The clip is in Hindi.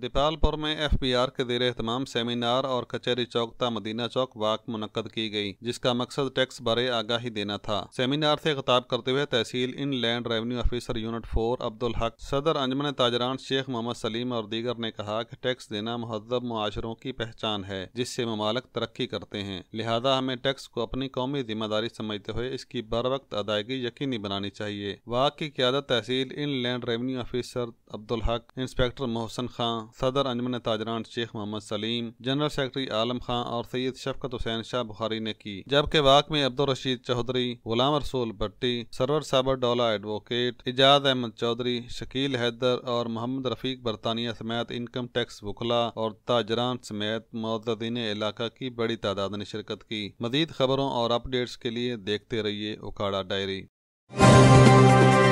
दीपालपुर में एफ बी आर के जेर एहतमाम सेमिनार और कचहरी चौकता मदीना चौक वाक मुनद की गई जिसका मकसद टैक्स बारे आगाही देना था सेमिनार से खिताब करते हुए tehsil in land revenue officer unit four Abdul Haq सदर अंजमन ताजरान शेख मोहम्मद सलीम और दीगर ने कहा कि टैक्स देना महजब माशरों की पहचान है जिससे ममालक तरक्की करते हैं लिहाजा हमें टैक्स को अपनी कौमी जिम्मेदारी समझते हुए इसकी बर वक्त अदायगी यकीनी बनानी चाहिए वाक की क्यादत tehsil in land revenue officer Abdul Haq inspector Mohsin Khan सदर अंजमन ताजरान शेख मोहम्मद सलीम जनरल सेक्रेटरी आलम खान और सैयद शफकत हुसैन शाह बुखारी ने की जबकि वाक में अब्दुल रशीद चौधरी गुलाम रसूल भट्टी सरवर साबर डोला एडवोकेट इजाज अहमद चौधरी शकील हैदर और मोहम्मद रफीक बरतानिया समेत इनकम टैक्स बुखला और ताजरान समेत मोतदीन इलाका की बड़ी तादाद ने शिरकत की मजीद खबरों और अपडेट्स के लिए देखते रहिए उखाड़ा डायरी